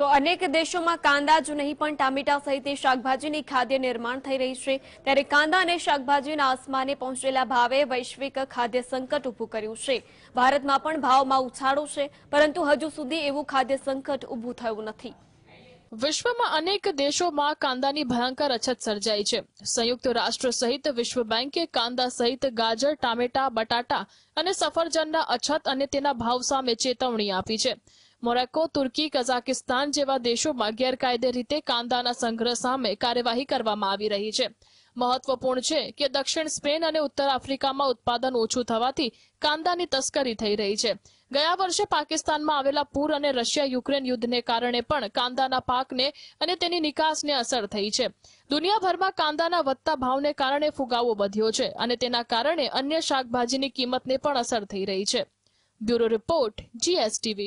તો અનેક દેશોમાં કાંદા જ નહીં પણ ટામેટા સહિત શાકભાજીની ખાદ્ય નિર્માણ થઈ રહી છે ત્યારે કાંદા અને શાકભાજીના આસમાને પહોંચેલા ભાવે વૈશ્વિક ખાદ્ય સંકટ ઊભું કર્યું છે ભારતમાં પણ ભાવમાં ઉછાળો છે પરંતુ હજુ સુધી એવું ખાદ્ય સંકટ ઊભું થયું નથી વિશ્વમાં અનેક દેશોમાં કાંદાની ભયંકર અછત સર્જાઈ છે સંયુક્ત રાષ્ટ્ર સહિત વિશ્વ બેંકે કાંદા સહિત ગાજર ટામેટા બટાટા અને સફરજનના અછત અને તેના ભાવ સામે ચેતવણી આપી છે મોરેકો તુર્કી કઝાકિસ્તાન જેવા દેશોમાં ગેરકાયદે રીતે કાંદાના સંગ્રહ સામે કાર્યવાહી કરવામાં આવી રહી છે મહત્વપૂર્ણ છે કે દક્ષિણ સ્પેન અને ઉત્તર આફ્રિકામાં ઉત્પાદન ઓછું થવાથી કાંદાની તસ્કરી થઈ રહી છે ગયા વર્ષે પાકિસ્તાનમાં આવેલા પૂર અને રશિયા યુક્રેન યુદ્ધને કારણે પણ કાંદાના પાકને અને તેની નિકાસને અસર થઈ છે દુનિયાભરમાં કાંદાના વધતા ભાવને કારણે ફુગાવો વધ્યો છે અને તેના કારણે અન્ય શાકભાજીની કિંમતને પણ અસર થઈ રહી છે બ્યુરો રિપોર્ટ જીએસટીવી